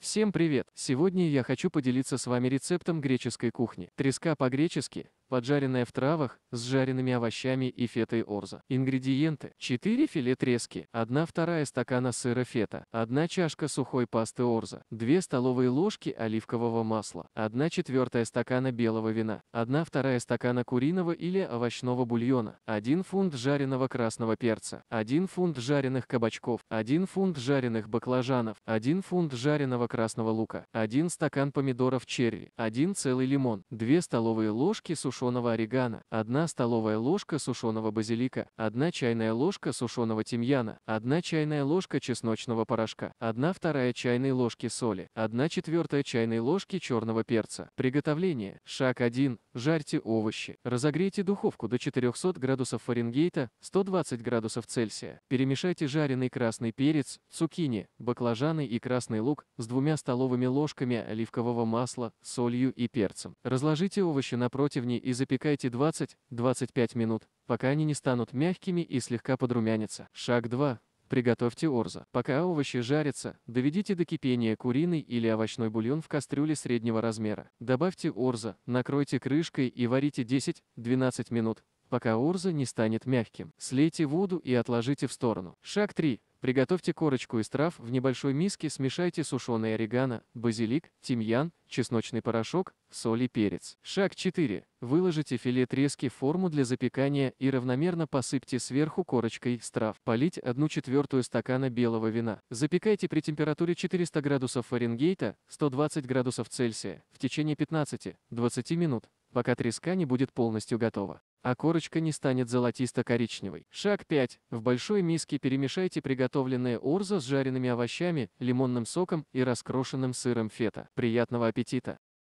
Всем привет! Сегодня я хочу поделиться с вами рецептом греческой кухни. Треска по-гречески поджаренная в травах, с жареными овощами и фетой орза. Ингредиенты. 4 филе трески, 1 вторая стакана сыра фета, 1 чашка сухой пасты орза, 2 столовые ложки оливкового масла, 1 четвертая стакана белого вина, 1 вторая стакана куриного или овощного бульона, 1 фунт жареного красного перца, 1 фунт жареных кабачков, 1 фунт жареных баклажанов, 1 фунт жареного красного лука, 1 стакан помидоров черри, 1 целый лимон, 2 столовые ложки сушеного сушеного орегано, 1 столовая ложка сушеного базилика, 1 чайная ложка сушеного тимьяна, 1 чайная ложка чесночного порошка, 1 вторая чайной ложки соли, 1 четвертая чайной ложки черного перца. Приготовление. Шаг 1. Жарьте овощи. Разогрейте духовку до 400 градусов Фаренгейта, 120 градусов Цельсия. Перемешайте жареный красный перец, цукини, баклажаны и красный лук с двумя столовыми ложками оливкового масла, солью и перцем. Разложите овощи на противне и и запекайте 20-25 минут, пока они не станут мягкими и слегка подрумянятся. Шаг 2. Приготовьте орза. Пока овощи жарятся, доведите до кипения куриный или овощной бульон в кастрюле среднего размера. Добавьте орза, накройте крышкой и варите 10-12 минут, пока орза не станет мягким. Слейте воду и отложите в сторону. Шаг 3. Приготовьте корочку из трав в небольшой миске, смешайте сушеный орегано, базилик, тимьян, чесночный порошок, соль и перец. Шаг 4. Выложите филе трески в форму для запекания и равномерно посыпьте сверху корочкой из трав. Полить 1 четвертую стакана белого вина. Запекайте при температуре 400 градусов Фаренгейта, 120 градусов Цельсия, в течение 15-20 минут пока треска не будет полностью готова а корочка не станет золотисто-коричневой. Шаг 5. В большой миске перемешайте приготовленное орзо с жареными овощами, лимонным соком и раскрошенным сыром фета. Приятного аппетита!